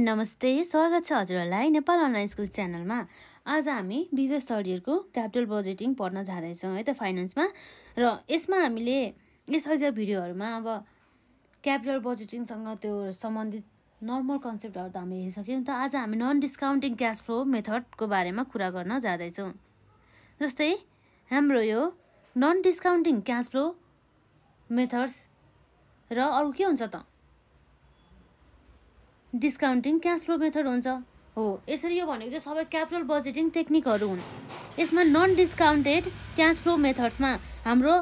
नमस्ते स्वागत छ हजुरहरूलाई नेपाल अनलाइन स्कुल च्यानलमा आज हामी बिजनेस थर्ड इयरको क्यापिटल बजेटिङ पढ्न जाँदैछौँ है त फाइनेन्समा र यसमा हामीले यसअघिका भिडियोहरूमा अब क्यापिटल बजेटिङसँग त्यो सम्बन्धित नर्मल कन्सेप्टहरू त हामी हेरिसक्यौँ त आज हामी नन डिस्काउन्टिङ क्यास फ्लो मेथडको बारेमा कुरा गर्न जाँदैछौँ जस्तै हाम्रो यो non discounting cash flow methods र अरू के हुन्छ त डिस्काउन्टिङ क्यास फ्लो मेथड हुन्छ हो यसरी यो भनेको चाहिँ सबै क्यापिटल बजेटिङ टेक्निकहरू हुन् यसमा नन डिस्काउन्टेड क्यास फ्लो मेथड्समा हाम्रो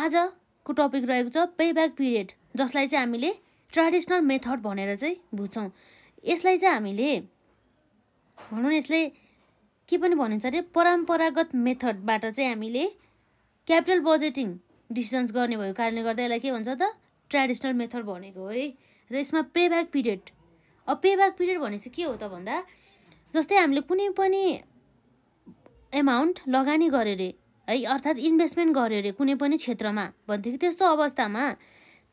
आजको टपिक रहेको छ पे ब्याक पिरियड जसलाई चाहिँ हामीले ट्रेडिसनल मेथड भनेर चाहिँ बुझ्छौँ यसलाई चाहिँ हामीले भनौँ न यसले के पनि भनिन्छ अरे परम्परागत मेथडबाट चाहिँ हामीले क्यापिटल बजेटिङ डिसिजन्स गर्ने भएको कारणले गर्दा यसलाई के भन्छ त ट्रेडिसनल मेथड भनेको है र यसमा पे ब्याक पिरियड अब पेब्याक पिरियड भने चाहिँ के हो त भन्दा जस्तै हामीले कुनै पनि एमाउन्ट लगानी गरे अरे है अर्थात् इन्भेस्टमेन्ट गरे अरे कुनै पनि क्षेत्रमा भनेदेखि त्यस्तो अवस्थामा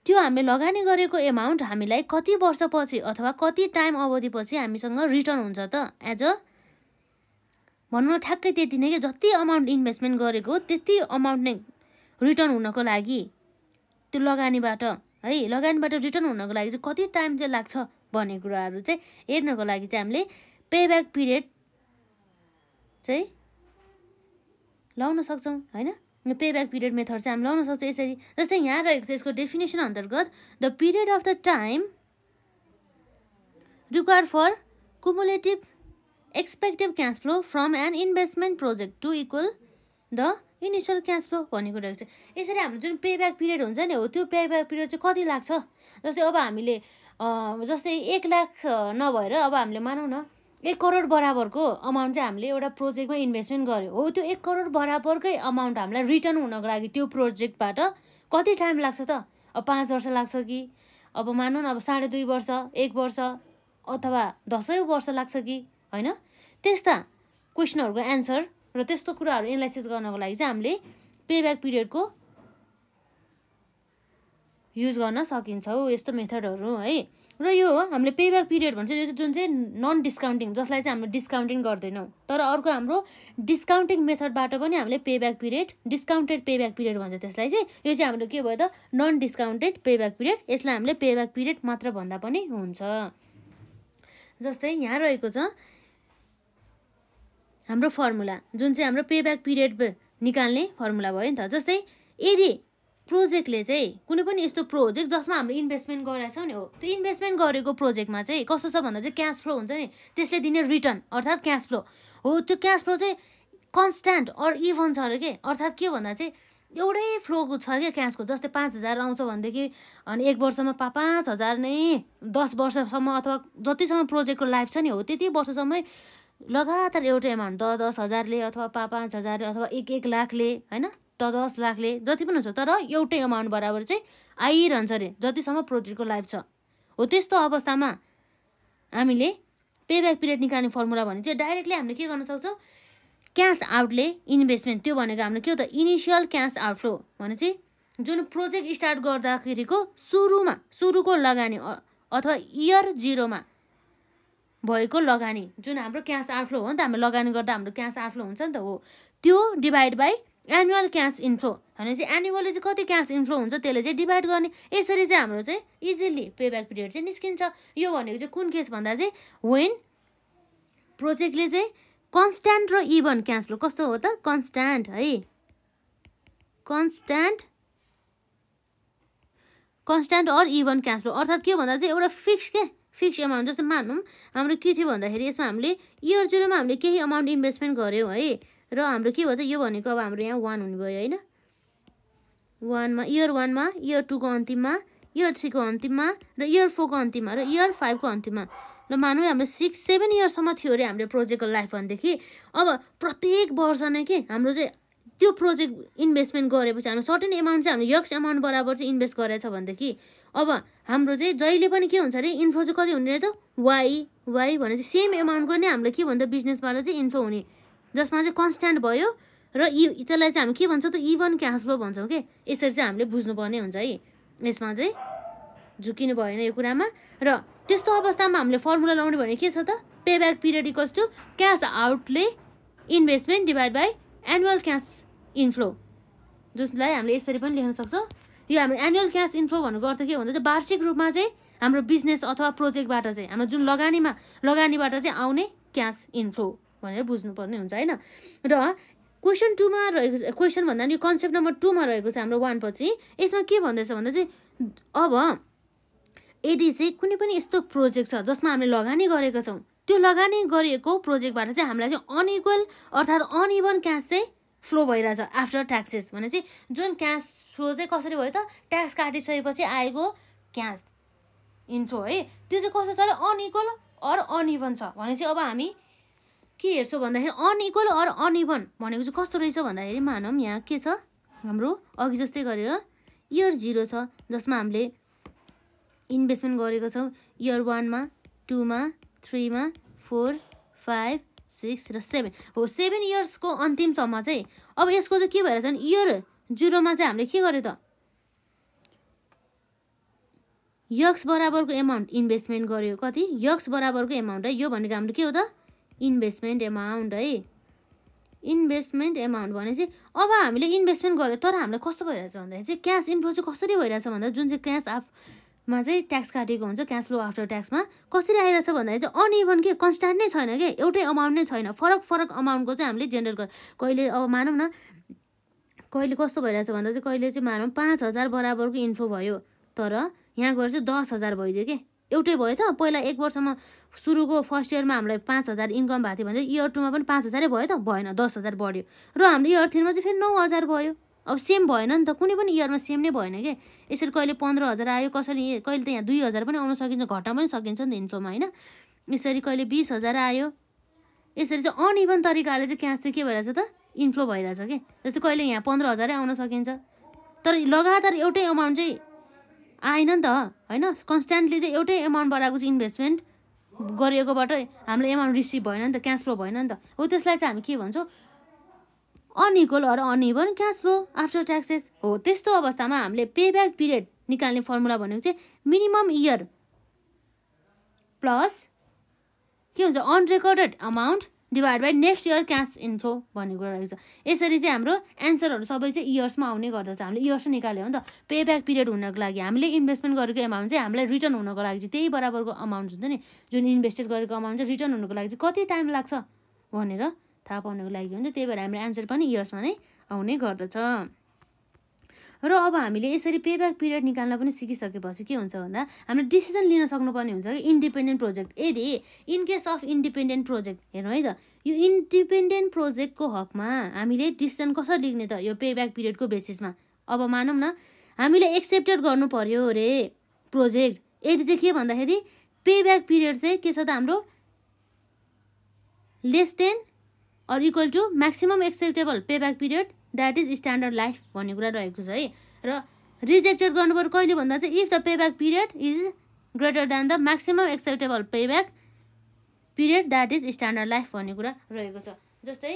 त्यो हामीले लगानी गरेको एमाउन्ट हामीलाई कति वर्षपछि अथवा कति टाइम अवधिपछि हामीसँग रिटर्न हुन्छ त एज अ भनौँ न ठ्याक्कै त्यति नै कि जति अमाउन्ट इन्भेस्टमेन्ट गरेको त्यति अमाउन्ट नै रिटर्न हुनको लागि त्यो लगानीबाट है लगानीबाट रिटर्न हुनको लागि चाहिँ कति टाइम चाहिँ लाग्छ भन्ने कुराहरू चाहिँ हेर्नको लागि चाहिँ हामीले पेब्याक पिरियड चाहिँ लाउन सक्छौँ होइन पेब्याक पिरियड मेथड चाहिँ हामी लाउन सक्छौँ यसरी जस्तै यहाँ रहेको छ यसको डेफिनेसन अन्तर्गत the period of the time require for cumulative expected cash flow from an investment project to equal the initial cash flow भन्ने रहेको छ यसरी हाम्रो जुन पेब्याक पिरियड हुन्छ नि हो त्यो पेब्याक पिरियड चाहिँ कति लाग्छ जस्तै अब हामीले जस्तै एक लाख नभएर अब हामीले मानौँ न एक करोड बराबरको अमाउन्ट चाहिँ हामीले एउटा प्रोजेक्टमा इन्भेस्टमेन्ट गऱ्यो हो त्यो एक करोड बराबरकै अमाउन्ट हामीलाई रिटर्न हुनको लागि त्यो प्रोजेक्टबाट कति टाइम लाग्छ त अब पाँच वर्ष लाग्छ कि अब मानौँ न अब साढे दुई वर्ष एक वर्ष अथवा दसैँ वर्ष लाग्छ कि होइन त्यस्ता क्वेसनहरूको एन्सर र त्यस्तो कुराहरू एनालाइसिस गर्नको लागि चाहिँ हामीले पेब्याक पिरियडको युज गर्न सकिन्छ हो यस्तो मेथडहरू है र यो हो हामीले पेब्याक पिरियड भन्छ यो जुन चाहिँ नन डिस्काउन्टिङ जसलाई चाहिँ हामीले डिस्काउन्टिङ गर्दैनौँ तर अर्को हाम्रो डिस्काउन्टिङ मेथडबाट पनि हामीले payback period discounted payback period भन्छ त्यसलाई चाहिँ यो चाहिँ हाम्रो के भयो त नन डिस्काउन्टेड पेब्याक पिरियड यसलाई हामीले पेब्याक पिरियड मात्र भन्दा पनि हुन्छ जस्तै यहाँ रहेको छ हाम्रो फर्मुला जुन चाहिँ हाम्रो पेब्याक पिरियड निकाल्ने फर्मुला भयो नि त जस्तै यदि प्रोजेक्टले चाहिँ कुनै पनि यस्तो प्रोजेक्ट जसमा हामीले इन्भेस्टमेन्ट गरेका छौँ नि हो त्यो इन्भेस्टमेन्ट गरेको प्रोजेक्टमा चाहिँ कस्तो छ भन्दा चाहिँ क्यास फ्लो हुन्छ नि त्यसले दिने रिटर्न अर्थात् क्यास फ्लो हो त्यो क्यास फ्लो चाहिँ कन्सट्यान्ट अर इभन छ अरे के अर्थात् के भन्दा चाहिँ एउटै फ्लो छ क्या क्यासको जस्तै पाँच हजार आउँछ भनेदेखि अनि एक वर्षमा पा पाँच हजार नै दस वर्षसम्म अथवा जतिसम्म प्रोजेक्टको लाइफ छ नि हो त्यति वर्षसम्मै लगातार एउटै एमाउन्ट दस दस हजारले अथवा पा पाँच हजारले अथवा एक एक लाखले होइन त दस लाखले जति पनि हुन्छ तर एउटै अमाउन्ट बराबर चाहिँ आइरहन्छ अरे जतिसम्म प्रोजेक्टको लाइफ छ हो त्यस्तो अवस्थामा हामीले पेब्याक पिरियड निकाल्ने फर्मुला भने चाहिँ डाइरेक्टली हामीले के गर्न सक्छौँ क्यास आउटले इन्भेस्टमेन्ट त्यो भनेको हाम्रो के हो त इनिसियल क्यास आउटफ्लो भने चाहिँ जुन प्रोजेक्ट स्टार्ट गर्दाखेरिको सुरुमा सुरुको लगानी अथवा इयर जिरोमा भएको लगानी जुन हाम्रो क्यास आउटफ्लो हो नि त हाम्रो लगानी गर्दा हाम्रो क्यास आउटफ्लो हुन्छ नि त हो त्यो divide by annual cash inflow भनेपछि एनुअली चाहिँ कति क्यास इन्फ्लो हुन्छ त्यसले चाहिँ डिभाइड गर्ने यसरी चाहिँ हाम्रो चाहिँ इजिली पेब्याक पिरियड चाहिँ निस्किन्छ यो भनेको चाहिँ कुन केस भन्दा चाहिँ वेन प्रोजेक्टले चाहिँ कन्सट्यान्ट र इभन क्यास फ्लो कस्तो हो त कन्सट्यान्ट है constant constant or even cash flow अर्थात् के भन्दा चाहिँ एउटा फिक्स के फिक्स एमाउन्ट जस्तो मानौँ हाम्रो के थियो भन्दाखेरि यसमा हामीले इयर जिरोमा हामीले केही अमाउन्ट इन्भेस्टमेन्ट गऱ्यौँ है र हाम्रो के भयो त यो भनेको अब हाम्रो यहाँ वान हुने भयो होइन वानमा इयर वानमा इयर टूको अन्तिममा इयर थ्रीको अन्तिममा र इयर फोरको अन्तिममा र इयर फाइभको अन्तिममा र मानौँ हाम्रो सिक्स सेभेन इयरसम्म थियो अरे हाम्रो प्रोजेक्टको लाइफ भनेदेखि अब प्रत्येक वर्ष नै के हाम्रो चाहिँ त्यो प्रोजेक्ट इन्भेस्टमेन्ट गरेपछि हाम्रो सर्टेन एमाउन्ट चाहिँ हाम्रो यक्स एमाउन्ट बराबर चाहिँ इन्भेस्ट गरेछ भनेदेखि अब हाम्रो चाहिँ जहिले पनि के हुन्छ अरे इन्फ्लो चाहिँ कति हुने त वाइ वाइ चाहिँ सेम एमाउन्टको नै हामीले के भन्दा बिजनेसबाट चाहिँ इन्फ्लो हुने जसमा चाहिँ कन्सट्यान्ट भयो र इ त्यसलाई चाहिँ हामी के भन्छौँ त इभन क्यास फ्लो भन्छौँ कि यसरी चाहिँ हामीले बुझ्नुपर्ने हुन्छ है यसमा चाहिँ झुकिनु भएन यो कुरामा र त्यस्तो अवस्थामा हामीले फर्मुला लाउने भने के छ त pay back period equals to cash outlay investment divide by annual cash inflow जसलाई हामीले यसरी पनि लेख्न सक्छौँ यो हाम्रो एनुअल क्यास इन्फ्लो भन्नुको अर्थ के भन्दा चाहिँ वार्षिक रूपमा चाहिँ हाम्रो बिजनेस अथवा प्रोजेक्टबाट चाहिँ हाम्रो जुन लगानीमा लगानीबाट चाहिँ आउने क्यास इन्फ्लो भनेर बुझ्नुपर्ने हुन्छ होइन र क्वेसन टूमा रहेको छ क्वेसन भन्दा पनि कन्सेप्ट नम्बर टूमा रहेको छ हाम्रो वान पछि यसमा के भन्दैछ भन्दा चाहिँ अब यदि चाहिँ कुनै पनि यस्तो प्रोजेक्ट छ जसमा हामीले लगानी गरेका छौँ त्यो लगानी गरिएको प्रोजेक्टबाट चाहिँ हामीलाई चाहिँ अनइक्वल अर्थात् अनइभन क्यास चाहिँ फ्लो भइरहेछ आफ्टर ट्याक्सेस भने चाहिँ जुन क्यास फ्लो चाहिँ कसरी भयो त ट्याक्स काटिसकेपछि आएको क्यास इन्फ्लो है त्यो चाहिँ कस्तो छ अनइक्वल अर अनइभन छ भने चाहिँ अब हामी के हेर्छौँ भन्दाखेरि अनइक्वल अर अनइभन भनेको चाहिँ कस्तो रहेछ भन्दाखेरि मानौँ यहाँ के छ हाम्रो अघि जस्तै गरेर इयर जिरो छ जसमा हामीले इन्भेस्टमेन्ट गरेको छौँ इयर वानमा टूमा थ्रीमा फोर फाइभ सिक्स र सेभेन हो सेभेन इयर्सको अन्तिमसम्म चाहिँ अब यसको चाहिँ के भएर भने इयर जिरोमा चाहिँ हामीले के गर्यो त यक्स बराबरको एमाउन्ट इन्भेस्टमेन्ट गर्यो कति यक्स बराबरको एमाउन्ट है यो भनेको हाम्रो के हो त इन्भेस्टमेन्ट एमाउन्ट है इन्भेस्टमेन्ट एमाउन्ट चाहिँ अब हामीले इन्भेस्टमेन्ट गरेर तर हामीलाई कस्तो भइरहेछ भन्दाखेरि चाहिँ क्यास इन्फ्लो चाहिँ कसरी भइरहेछ भन्दा जुन चाहिँ क्यास आफमा चाहिँ ट्याक्स काटेको हुन्छ क्यास फ्लो आफ्टर ट्याक्समा कसरी आइरहेछ भन्दाखेरि चाहिँ अनइभन के कन्सट्यान्ट नै छैन कि एउटै अमाउन्ट नै छैन फरक फरक अमाउन्टको चाहिँ हामीले जेनेरेट गर कहिले अब मानौँ न कहिले कस्तो भइरहेछ भन्दा चाहिँ कहिले चाहिँ मानौँ पाँच हजार बराबरको इन्फ्लो भयो तर यहाँ गएर चाहिँ दस हजार भइदियो कि एउटै भयो त पहिला एक वर्षमा सुरुको फर्स्ट इयरमा हामीलाई पाँच हजार इन्कम भएको थियो भने इयर टूमा पनि पाँच हजारै भयो त भएन दस हजार बढ्यो र हाम्रो इयर थ्रीमा चाहिँ फेरि नौ हजार भयो अब सेम भएन नि त कुनै पनि इयरमा सेम नै भएन क्या यसरी कहिले पन्ध्र हजार आयो कसैले कहिले त यहाँ दुई हजार पनि आउन सकिन्छ घटाउन पनि सकिन्छ नि त इन्फ्लोमा होइन यसरी कहिले बिस हजार आयो यसरी चाहिँ अनइभन तरिकाले चाहिँ क्यास चाहिँ के भइरहेछ त इन्फ्लो भइरहेछ कि जस्तै कहिले यहाँ पन्ध्र हजारै आउन सकिन्छ तर लगातार एउटै अमाउन्ट चाहिँ आएन नि त होइन कन्सट्यान्टली चाहिँ एउटै एमाउन्ट बढाएको चाहिँ इन्भेस्टमेन्ट गरिएकोबाट हाम्रो एमाउन्ट रिसिभ भएन नि त क्यास फ्लो भएन नि त हो त्यसलाई चाहिँ हामी के भन्छौँ unequal or uneven cash flow after taxes हो त्यस्तो अवस्थामा हामीले पे ब्याक पिरियड निकाल्ने फर्मुला भनेको चाहिँ मिनिमम इयर प्लस के हुन्छ unrecorded amount divide by next year cash inflow भन्ने कुरा रहेको छ यसरी चाहिँ हाम्रो एन्सरहरू सबै चाहिँ इयर्समा आउने गर्दछ हामीले इयर्स निकाल्यो नि त पे ब्याक पिरियड हुनको लागि हामीले इन्भेस्टमेन्ट गरेको एमाउन्ट चाहिँ हामीलाई रिटर्न हुनको लागि चाहिँ त्यही बराबरको अमाउन्ट हुन्छ नि जुन इन्भेस्टेड गरेको अमाउन्ट चाहिँ रिटर्न हुनुको लागि चाहिँ कति टाइम लाग्छ भनेर थाहा पाउनुको लागि हुन्छ त्यही भएर हाम्रो एन्सर पनि इयर्समा नै आउने गर्दछ र अब हामीले यसरी पेब्याक पिरियड निकाल्न पनि सिकिसकेपछि के हुन्छ भन्दा हामीले डिसिजन लिन सक्नुपर्ने हुन्छ कि इन्डिपेन्डेन्ट प्रोजेक्ट यदि in case of independent project हेर्नु है त यो इन्डिपेन्डेन्ट प्रोजेक्टको हकमा हामीले डिसिजन कसरी लिने त यो पेब्याक पिरियडको बेसिसमा अब मानौँ न हामीले एक्सेप्टेड गर्नु पर्यो अरे प्रोजेक्ट यदि चाहिँ के भन्दाखेरि पेब्याक पिरियड चाहिँ के छ त हाम्रो less than or equal to maximum acceptable payback period that is standard life भन्ने कुरा रहेको छ है र रिजेक्टेड गर्नुपऱ्यो कहिले भन्दा चाहिँ if the payback period is greater than the maximum acceptable payback period that is standard life भन्ने कुरा रहेको छ जस्तै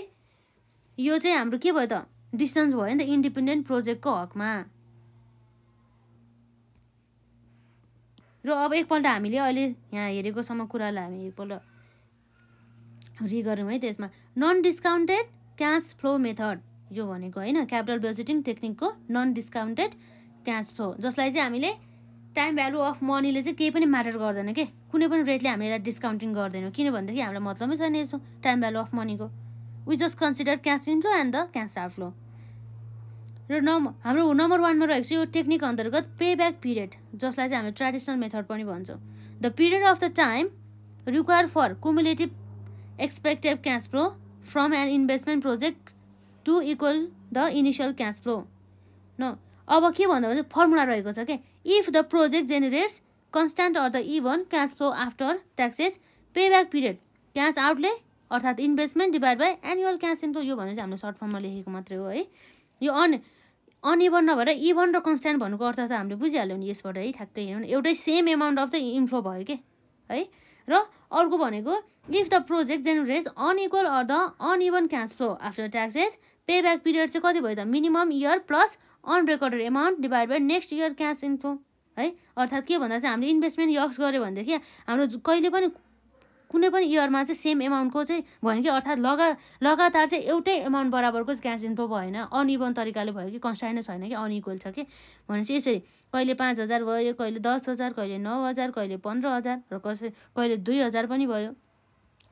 यो चाहिँ हाम्रो के भयो त डिस्टन्स भयो नि त इन्डिपेन्डेन्ट प्रोजेक्टको हकमा र अब एकपल्ट हामीले अहिले यहाँ हेरेकोसम्म कुरालाई हामी एकपल्ट रि गऱ्यौँ है त्यसमा non discounted cash flow method यो भनेको होइन क्यापिटल बजेटिङ टेक्निकको नन डिस्काउन्टेड क्यास फ्लो जसलाई चाहिँ हामीले टाइम भ्यालु अफ मनीले चाहिँ केही पनि म्याटर गर्दैन के कुनै पनि रेटले हामीले यसलाई डिस्काउन्टिङ गर्दैनौँ किनभनेदेखि हामीलाई मतलबै छैन यसो टाइम भ्यालु अफ मनीको we just consider cash inflow and the cash outflow र नम्बर हाम्रो नम्बर वानमा रहेको छ यो टेक्निक अन्तर्गत पे ब्याक पिरियड जसलाई चाहिँ हामी ट्रेडिसनल मेथड पनि भन्छौँ the period of the time require for cumulative expected cash flow from an investment project to equal the initial cash flow न अब के भन्दा चाहिँ फर्मुला रहेको छ क्या if the project generates constant or the even cash flow after taxes pay back period cash outlay अर्थात् investment divide by annual cash inflow यो भनेर चाहिँ हामीले सर्ट फर्ममा लेखेको मात्रै हो है यो अन अनइभन नभएर इभन र कन्सट्यान्ट भन्नुको अर्थ त हामीले बुझिहाल्यौँ नि यसबाट है ठ्याक्कै हेर्नु एउटै same amount of the inflow भयो के है र अर्को भनेको if the project generates unequal or the uneven cash flow after taxes pay back पिरियड चाहिँ कति भयो त minimum year plus unrecorded amount divide by next year cash inflow है अर्थात् के भन्दा चाहिँ हामीले इन्भेस्टमेन्ट यक्स गऱ्यो भनेदेखि हाम्रो कहिले पनि कुनै पनि इयरमा चाहिँ सेम एमाउन्टको चाहिँ भने कि अर्थात् लगा लगातार चाहिँ एउटै एमाउन्ट बराबरको चाहिँ क्यास इन्फ्लो भएन अनइभन तरिकाले भयो कि नै छैन कि अनइक्वल छ कि भनेपछि यसरी कहिले पाँच हजार भयो कहिले दस हजार कहिले नौ हजार कहिले पन्ध्र हजार र कसै कहिले दुई हजार पनि भयो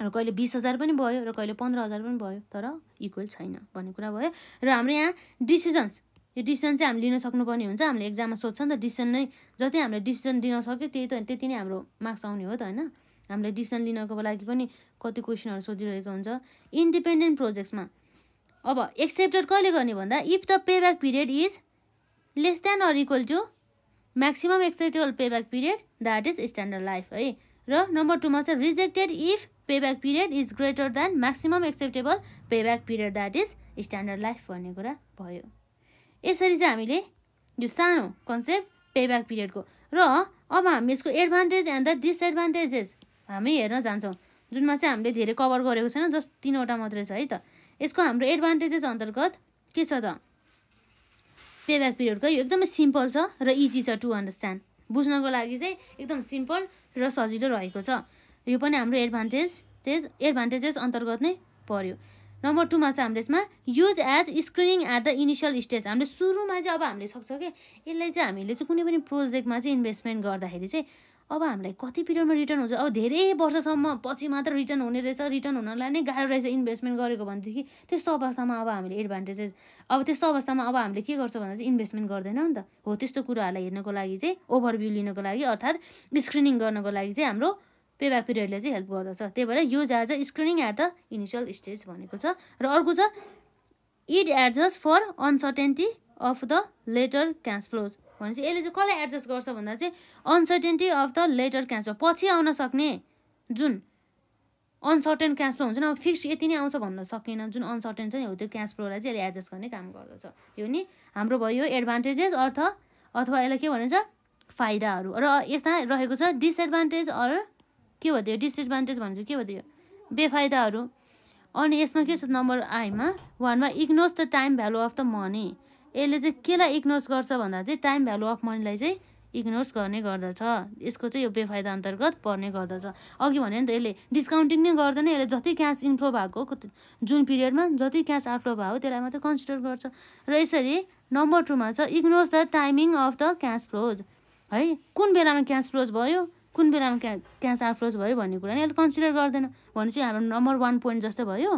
र कहिले बिस हजार पनि भयो र कहिले पन्ध्र हजार पनि भयो तर इक्वल छैन भन्ने कुरा भयो र हाम्रो यहाँ डिसिजन्स यो डिसिजन चाहिँ हामी लिन सक्नुपर्ने हुन्छ हामीले एक्जाममा सोध्छ नि त डिसिजन नै जति हामीले डिसिजन दिन सक्यो त्यही त त्यति नै हाम्रो मार्क्स आउने हो त होइन हामीले डिसिजन लिनको लागि पनि कति क्वेसनहरू सोधिरहेको हुन्छ इन्डिपेन्डेन्ट प्रोजेक्ट्समा अब एक्सेप्टेड कहिले गर्ने भन्दा if the pay back period is less than or equal to maximum acceptable pay back period that is standard life है र नम्बर टूमा छ rejected if payback period is greater than maximum acceptable payback period that is standard life भन्ने कुरा भयो यसरी चाहिँ हामीले यो सानो कन्सेप्ट पेब्याक पिरियडको र अब हामी यसको एडभान्टेज एन्ड द डिसएडभान्टेजेस हामी हेर्न जान्छौँ जुनमा चाहिँ हामीले धेरै कभर गरेको छैन जस्ट तिनवटा मात्रै छ है त यसको हाम्रो एडभान्टेजेस अन्तर्गत के छ त पेब्याक पिरियडको यो एकदमै सिम्पल छ र इजी छ टु अन्डरस्ट्यान्ड बुझ्नको लागि चाहिँ एकदम सिम्पल र सजिलो रहेको छ यो पनि हाम्रो एडभान्टेज तेज एडभान्टेजेस अन्तर्गत नै पर्यो नम्बर टूमा चाहिँ हामीले यसमा use as screening at the initial stage हामीले सुरुमा चाहिँ अब हामीले सक्छ कि यसलाई चाहिँ हामीले चाहिँ कुनै पनि प्रोजेक्टमा चाहिँ इन्भेस्टमेन्ट गर्दाखेरि चाहिँ अब हामीलाई कति पिरियडमा रिटर्न हुन्छ अब धेरै वर्षसम्म पछि मात्र रिटर्न हुने रहेछ रिटर्न हुनलाई नै गाह्रो रहेछ इन्भेस्टमेन्ट गरेको भनेदेखि त्यस्तो अवस्थामा अब हामीले एडभान्टेजेस अब त्यस्तो अवस्थामा अब हामीले के गर्छौँ भन्दा चाहिँ इन्भेस्टमेन्ट गर्दैनौँ नि त हो त्यस्तो कुराहरूलाई हेर्नको लागि चाहिँ ओभरभ्यू लिनको लागि अर्थात् स्क्रिनिङ गर्नको लागि चाहिँ हाम्रो पेब्याक पिरियडले चाहिँ हेल्प गर्दछ त्यही भएर यो जहाज screening at the initial stage भनेको छ र अर्को छ it adjust for uncertainty of the later cash flows भनेपछि यसले चाहिँ कसलाई एडजस्ट गर्छ भन्दा चाहिँ अनसर्टेन्टी अफ द लेटर क्यान्समा पछि आउन सक्ने जुन अनसर्टेन क्यास फ्लो हुन्छ नि अब फिक्स यति नै आउँछ भन्न सकेन जुन अनसर्टेन छ नि हो त्यो क्यान्सलोलाई चाहिँ यसले एडजस्ट गर्ने काम गर्दछ यो नि हाम्रो भयो एडभान्टेजेस अर्थ अथवा यसलाई के भनिन्छ फाइदाहरू र यसमा रहेको छ डिसएडभान्टेज अर के भयो त्यो डिसएडभान्टेज भन्छ के भयो बेफाइदाहरू अनि यसमा के छ नम्बर आईमा वानमा ignores the time value of the money यसले चाहिँ केलाई इग्नोर्स गर्छ भन्दा चाहिँ टाइम भ्यालु अफ मनीलाई चाहिँ इग्नोर्स गर्ने गर्दछ यसको चाहिँ यो बेफाइदा अन्तर्गत पर्ने गर्दछ अघि भने नि त यसले डिस्काउन्टिङ नै गर्दैन यसले जति क्यास इन्फ्लो भएको जुन पिरियडमा जति क्यास आउटफ्लो भएको त्यसलाई मात्रै कन्सिडर गर्छ र यसरी नम्बर टूमा छ ignores the timing of the cash flows है कुन बेलामा क्यास फ्लोज भयो कुन बेलामा क्या क्यास आफरोज भयो भन्ने कुरा नि यसले कन्सिडर गर्दैन भने चाहिँ हाम्रो नम्बर वान पोइन्ट जस्तो भयो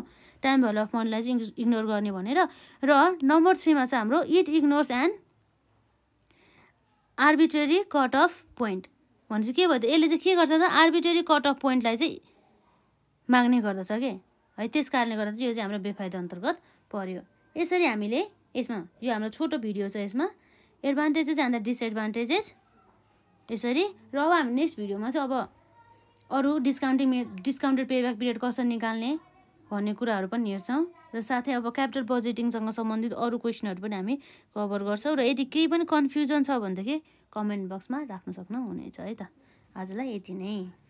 टाइम भ्यालु अफ मनीलाई चाहिँ इग्नोर गर्ने भनेर र नम्बर थ्रीमा चाहिँ हाम्रो it ignores and arbitrary cut off point भने चाहिँ के भयो त यसले चाहिँ के गर्छ त आर्बिट्रेरी कट अफ पोइन्टलाई चाहिँ माग्ने गर्दछ कि है त्यस कारणले गर्दा चाहिँ यो चाहिँ हाम्रो बेफाइदा अन्तर्गत पऱ्यो यसरी हामीले यसमा यो हाम्रो छोटो भिडियो छ यसमा एडभान्टेजेस एन्ड द डिसएडभान्टेजेस यसरी र अब हामी नेक्स्ट भिडियोमा चाहिँ अब अरू डिस्काउन्टिङ डिस्काउन्टेड पेब्याक पिरियड कसरी निकाल्ने भन्ने कुराहरू पनि हेर्छौँ र साथै अब क्यापिटल बजेटिङसँग सम्बन्धित अरू क्वेसनहरू पनि हामी कभर गर्छौँ र यदि केही पनि कन्फ्युजन छ भनेदेखि कमेन्ट बक्समा राख्न सक्नुहुनेछ है त आजलाई यति नै